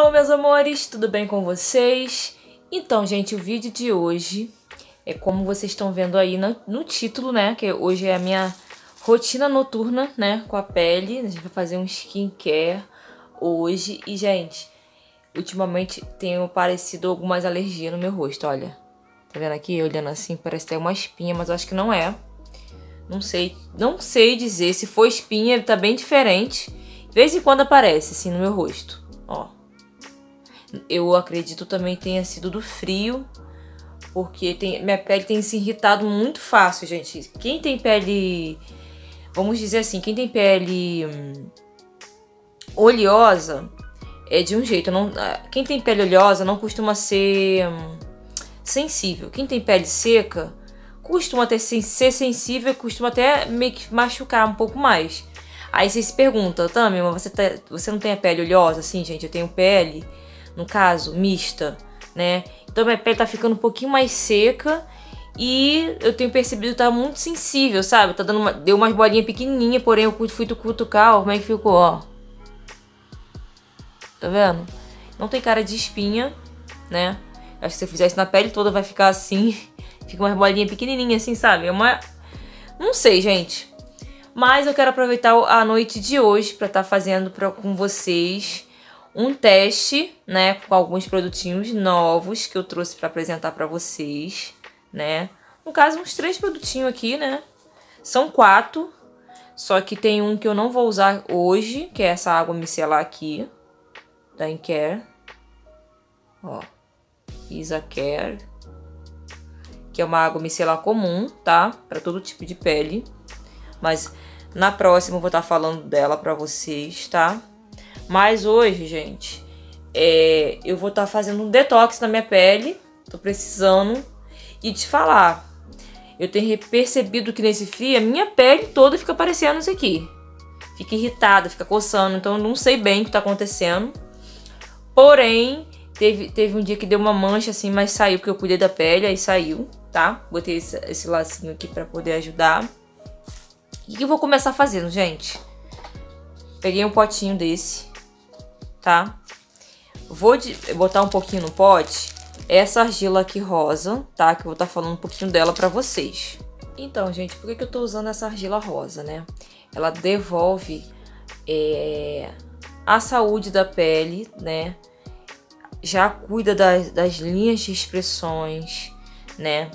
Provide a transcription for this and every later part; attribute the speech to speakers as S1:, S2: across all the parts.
S1: Olá meus amores, tudo bem com vocês? Então, gente, o vídeo de hoje é como vocês estão vendo aí no, no, título, né? Que hoje é a minha rotina noturna, né? Com a pele. A gente vai fazer um skincare hoje. E, gente, ultimamente tenho aparecido algumas alergias no meu rosto, olha. Tá vendo aqui? Olhando assim, parece ter uma espinha, mas eu acho que não é. Não sei, não sei dizer. Se for espinha, tá bem diferente. De vez em quando aparece, assim, no meu rosto. Ó. Eu acredito também tenha sido do frio, porque tem, minha pele tem se irritado muito fácil, gente. Quem tem pele, vamos dizer assim, quem tem pele hum, oleosa é de um jeito. Não, ah, quem tem pele oleosa não costuma ser hum, sensível. Quem tem pele seca costuma até ser sensível e costuma até meio que machucar um pouco mais. Aí você se pergunta, Tami, mas você, tá, você não tem a pele oleosa? Sim, gente, eu tenho pele no caso, mista, né? Então minha pele tá ficando um pouquinho mais seca e eu tenho percebido que tá muito sensível, sabe? Tá dando uma, deu umas bolinhas pequenininha, porém eu fui cutucar, ó, como é que ficou, ó. Tá vendo? Não tem cara de espinha, né? Acho que se eu fizer isso na pele toda vai ficar assim. Fica umas bolinhas pequenininhas assim, sabe? É uma... Não sei, gente. Mas eu quero aproveitar a noite de hoje pra estar tá fazendo pra, com vocês um teste, né, com alguns produtinhos novos que eu trouxe para apresentar para vocês, né? No caso, uns três produtinhos aqui, né? São quatro, só que tem um que eu não vou usar hoje, que é essa água micelar aqui, da Incare. Ó, Isacare, que é uma água micelar comum, tá? Para todo tipo de pele. Mas na próxima eu vou estar tá falando dela para vocês, Tá? Mas hoje, gente, é, eu vou estar tá fazendo um detox na minha pele. Tô precisando. E te falar, eu tenho percebido que nesse frio a minha pele toda fica parecendo isso aqui. Fica irritada, fica coçando, então eu não sei bem o que tá acontecendo. Porém, teve, teve um dia que deu uma mancha assim, mas saiu porque eu cuidei da pele, aí saiu, tá? Botei esse, esse lacinho aqui para poder ajudar. O que eu vou começar fazendo, gente? Peguei um potinho desse, tá? Vou de, botar um pouquinho no pote essa argila aqui rosa, tá? Que eu vou estar tá falando um pouquinho dela pra vocês. Então, gente, por que, que eu tô usando essa argila rosa, né? Ela devolve é, a saúde da pele, né? Já cuida das, das linhas de expressões, né?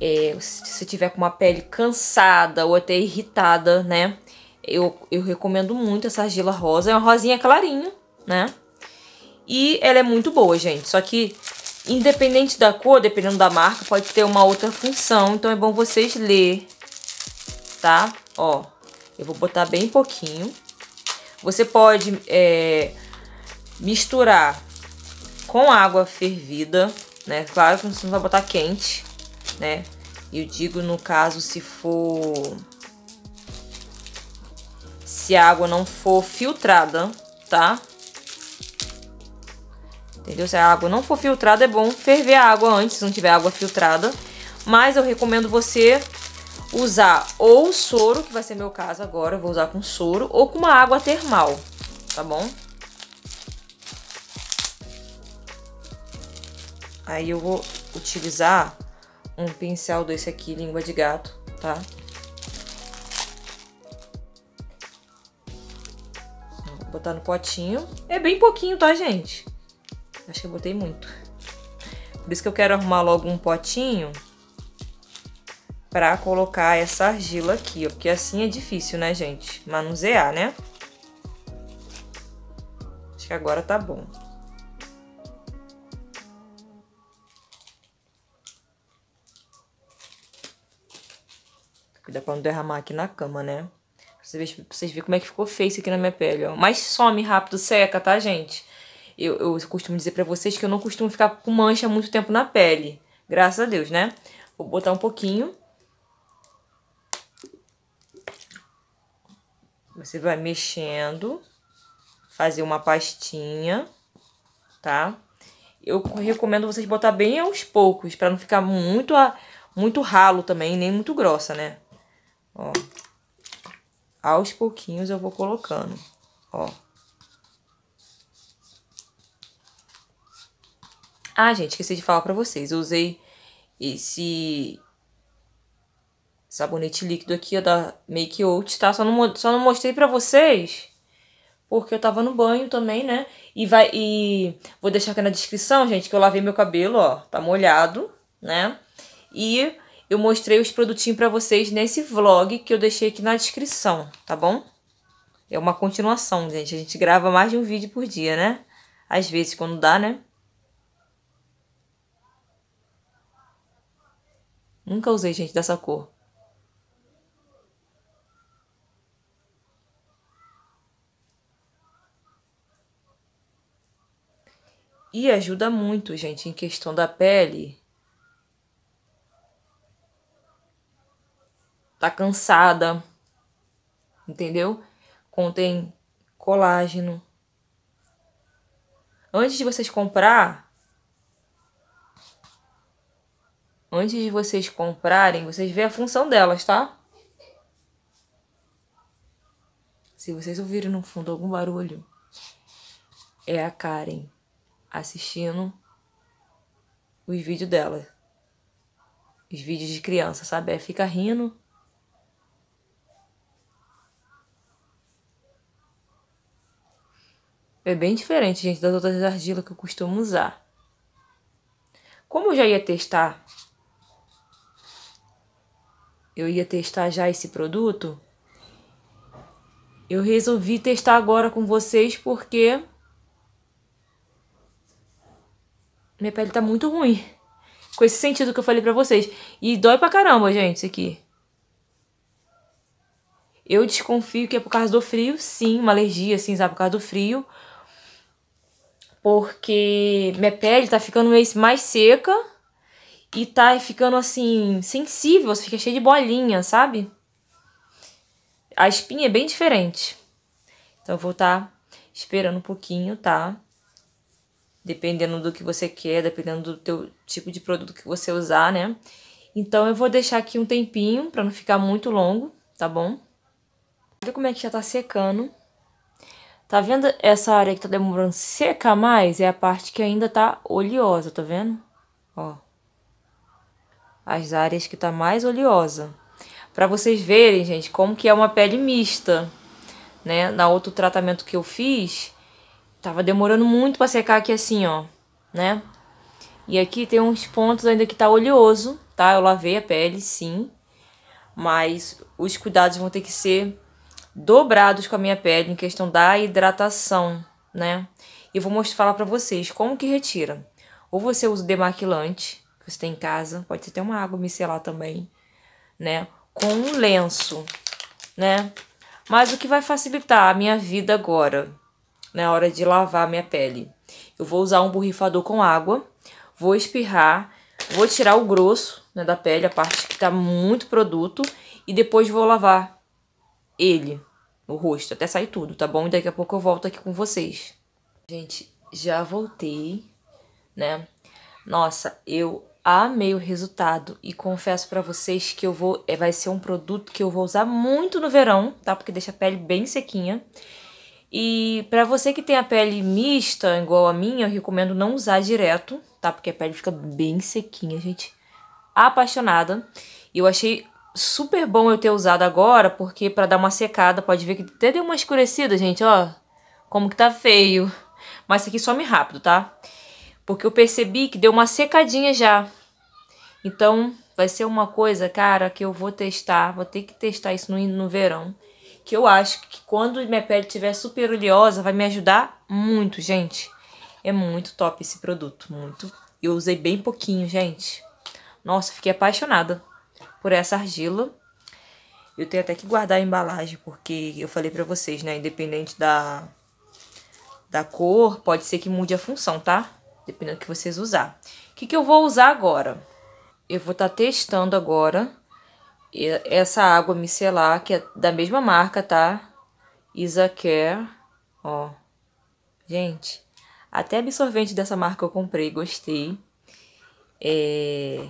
S1: É, se você tiver com uma pele cansada ou até irritada, né? Eu, eu recomendo muito essa argila rosa. É uma rosinha clarinha, né? E ela é muito boa, gente. Só que, independente da cor, dependendo da marca, pode ter uma outra função. Então, é bom vocês ler, tá? Ó, eu vou botar bem pouquinho. Você pode é, misturar com água fervida, né? Claro que você não vai botar quente, né? Eu digo, no caso, se for... Se a água não for filtrada, tá? Entendeu? Se a água não for filtrada, é bom ferver a água antes, se não tiver água filtrada. Mas eu recomendo você usar ou soro, que vai ser meu caso agora, vou usar com soro, ou com uma água termal, tá bom? Aí eu vou utilizar um pincel desse aqui, língua de gato, tá? Vou botar no potinho. É bem pouquinho, tá, gente? Acho que eu botei muito. Por isso que eu quero arrumar logo um potinho pra colocar essa argila aqui, ó. Porque assim é difícil, né, gente? Manusear, né? Acho que agora tá bom. Dá pra não derramar aqui na cama, né? pra vocês verem como é que ficou feio isso aqui na minha pele, ó. Mas some rápido, seca, tá, gente? Eu, eu costumo dizer para vocês que eu não costumo ficar com mancha muito tempo na pele. Graças a Deus, né? Vou botar um pouquinho. Você vai mexendo, fazer uma pastinha, tá? Eu recomendo vocês botar bem aos poucos, pra não ficar muito, muito ralo também, nem muito grossa, né? Ó. Aos pouquinhos eu vou colocando, ó. Ah, gente, esqueci de falar para vocês. Eu usei esse sabonete líquido aqui, ó, da Make Out, tá? Só não, só não mostrei pra vocês, porque eu tava no banho também, né? E vai, e vou deixar aqui na descrição, gente, que eu lavei meu cabelo, ó, tá molhado, né? E eu mostrei os produtinhos pra vocês nesse vlog que eu deixei aqui na descrição, tá bom? É uma continuação, gente, a gente grava mais de um vídeo por dia, né? Às vezes, quando dá, né? Nunca usei gente dessa cor. E ajuda muito, gente, em questão da pele. Tá cansada, entendeu? Contém colágeno. Antes de vocês comprar, Antes de vocês comprarem, vocês vê a função delas, tá? Se vocês ouvirem no fundo algum barulho, é a Karen assistindo os vídeos dela. Os vídeos de criança, sabe? É, fica rindo. É bem diferente, gente, das outras argilas que eu costumo usar. Como eu já ia testar eu ia testar já esse produto, eu resolvi testar agora com vocês porque minha pele tá muito ruim. Com esse sentido que eu falei pra vocês. E dói pra caramba, gente, isso aqui. Eu desconfio que é por causa do frio, sim, uma alergia, assim, sabe, por causa do frio. Porque minha pele tá ficando mais seca e tá ficando assim, sensível, fica cheio de bolinha, sabe? A espinha é bem diferente. Então eu vou estar tá esperando um pouquinho, tá? Dependendo do que você quer, dependendo do teu tipo de produto que você usar, né? Então eu vou deixar aqui um tempinho pra não ficar muito longo, tá bom? Olha como é que já tá secando. Tá vendo essa área que tá demorando seca mais? É a parte que ainda tá oleosa, tá vendo? Ó as áreas que está mais oleosa. Para vocês verem, gente, como que é uma pele mista, né? Na outro tratamento que eu fiz, tava demorando muito para secar aqui assim, ó, né? E aqui tem uns pontos ainda que tá oleoso, tá? Eu lavei a pele, sim, mas os cuidados vão ter que ser dobrados com a minha pele em questão da hidratação, né? E vou mostrar falar para vocês como que retira. Ou você usa o demaquilante, que você tem em casa, pode ser até uma água micelar também, né? Com um lenço, né? Mas o que vai facilitar a minha vida agora, na hora de lavar a minha pele? Eu vou usar um borrifador com água, vou espirrar, vou tirar o grosso né, da pele, a parte que tá muito produto, e depois vou lavar ele, o rosto, até sair tudo, tá bom? E daqui a pouco eu volto aqui com vocês. Gente, já voltei, né? Nossa, eu amei o resultado e confesso para vocês que eu vou é, vai ser um produto que eu vou usar muito no verão, tá? Porque deixa a pele bem sequinha. E para você que tem a pele mista, igual a minha, eu recomendo não usar direto, tá? Porque a pele fica bem sequinha, gente. Apaixonada. Eu achei super bom eu ter usado agora, porque para dar uma secada, pode ver que até deu uma escurecida, gente, ó. Como que tá feio. Mas isso aqui some rápido, tá? Tá? Porque eu percebi que deu uma secadinha já. Então, vai ser uma coisa, cara, que eu vou testar. Vou ter que testar isso no, no verão. Que eu acho que quando minha pele estiver super oleosa, vai me ajudar muito, gente. É muito top esse produto, muito. Eu usei bem pouquinho, gente. Nossa, fiquei apaixonada por essa argila. Eu tenho até que guardar a embalagem, porque eu falei pra vocês, né? Independente da, da cor, pode ser que mude a função, tá? dependendo do que vocês usar. O que, que eu vou usar agora? Eu vou estar tá testando agora essa água micelar, que é da mesma marca, tá? Isacare, ó. Gente, até absorvente dessa marca eu comprei, gostei. É...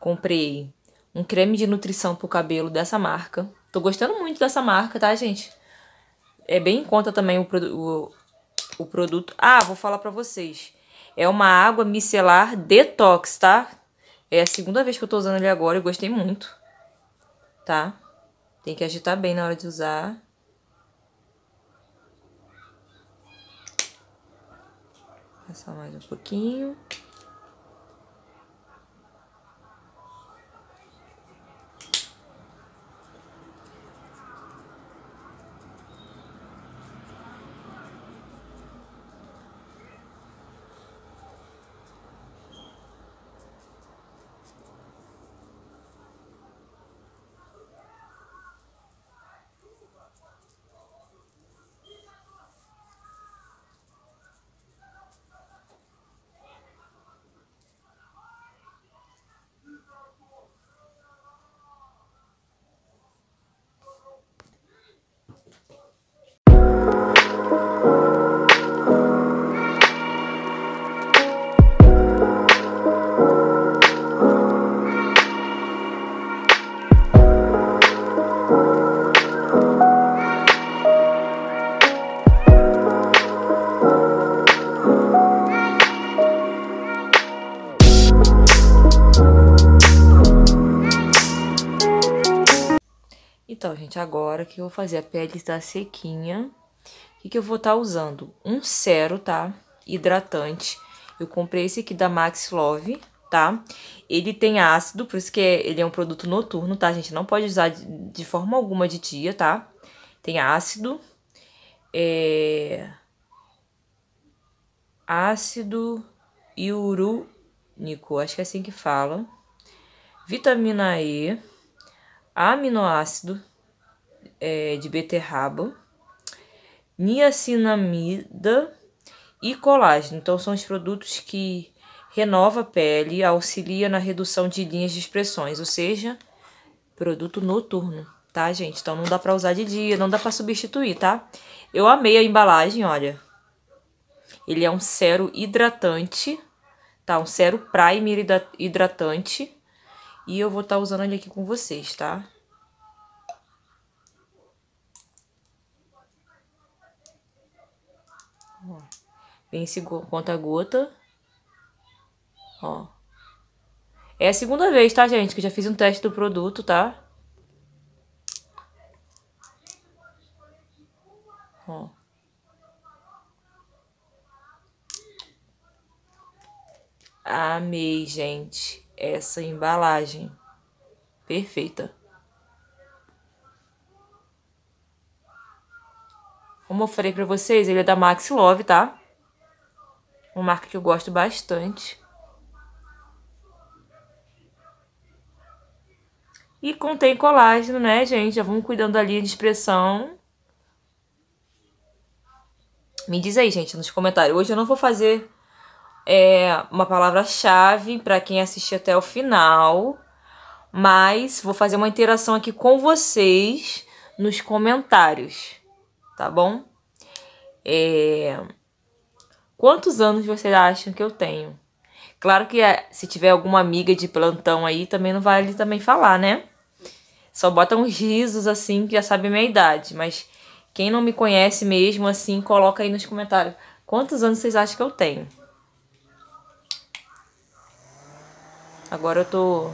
S1: Comprei um creme de nutrição pro cabelo dessa marca. Tô gostando muito dessa marca, tá, gente? É bem em conta também o, o, o produto. Ah, vou falar pra vocês. É uma água micelar detox, tá? É a segunda vez que eu tô usando ele agora e gostei muito, tá? Tem que agitar bem na hora de usar. Passar mais um pouquinho. Então, gente, agora que eu vou fazer? A pele está sequinha. O que, que eu vou estar tá usando? Um cero, tá? Hidratante. Eu comprei esse aqui da Max Love, tá? Ele tem ácido, por isso que é, ele é um produto noturno, tá, gente? Não pode usar de, de forma alguma de dia, tá? Tem ácido. É... Ácido hialurônico, acho que é assim que fala. Vitamina E aminoácido, é, de beterraba, niacinamida e colágeno. Então, são os produtos que renova a pele, auxilia na redução de linhas de expressões, ou seja, produto noturno, tá, gente? Então, não dá pra usar de dia, não dá pra substituir, tá? Eu amei a embalagem, olha. Ele é um sérum hidratante, tá? Um sérum primer hidratante. E eu vou estar tá usando ele aqui com vocês, tá? Vence conta-gota. Ó. É a segunda vez, tá, gente? Que eu já fiz um teste do produto, tá? Ó. Amei, gente, essa embalagem. Perfeita. Como eu falei pra vocês, ele é da Max Love, tá? Uma marca que eu gosto bastante. E contém colágeno, né, gente? Já vamos cuidando da linha de expressão. Me diz aí, gente, nos comentários. Hoje eu não vou fazer é, uma palavra-chave para quem assistir até o final. Mas vou fazer uma interação aqui com vocês nos comentários, tá bom? É... Quantos anos vocês acham que eu tenho? Claro que é, se tiver alguma amiga de plantão aí, também não vale também falar, né? Só bota uns risos assim que já sabe a minha idade. Mas quem não me conhece mesmo, assim, coloca aí nos comentários. Quantos anos vocês acham que eu tenho? Agora eu tô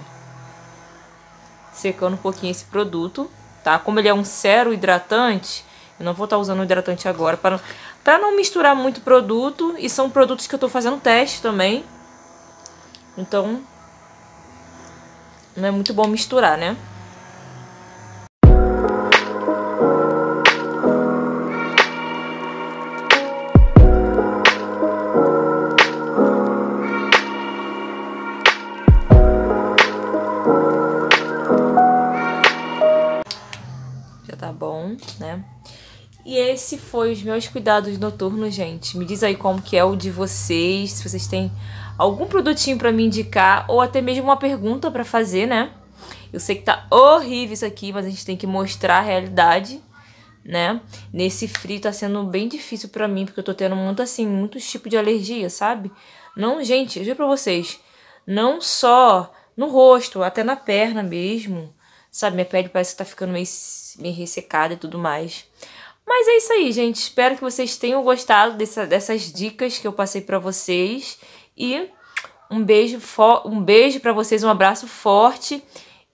S1: secando um pouquinho esse produto, tá? Como ele é um cero hidratante, eu não vou estar tá usando o hidratante agora para para não misturar muito produto. E são produtos que eu estou fazendo teste também. Então, não é muito bom misturar, né? esse foi os meus cuidados noturnos, gente. Me diz aí como que é o de vocês, se vocês têm algum produtinho para me indicar ou até mesmo uma pergunta para fazer, né? Eu sei que tá horrível isso aqui, mas a gente tem que mostrar a realidade, né? Nesse frio tá sendo bem difícil para mim, porque eu tô tendo muito assim, muitos tipos de alergia, sabe? Não, gente, eu juro para vocês, não só no rosto, até na perna mesmo. Sabe, minha pele parece que tá ficando meio, meio ressecada e tudo mais. Mas é isso aí, gente. Espero que vocês tenham gostado dessa, dessas dicas que eu passei para vocês. E um beijo, um beijo para vocês, um abraço forte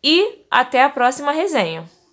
S1: e até a próxima resenha.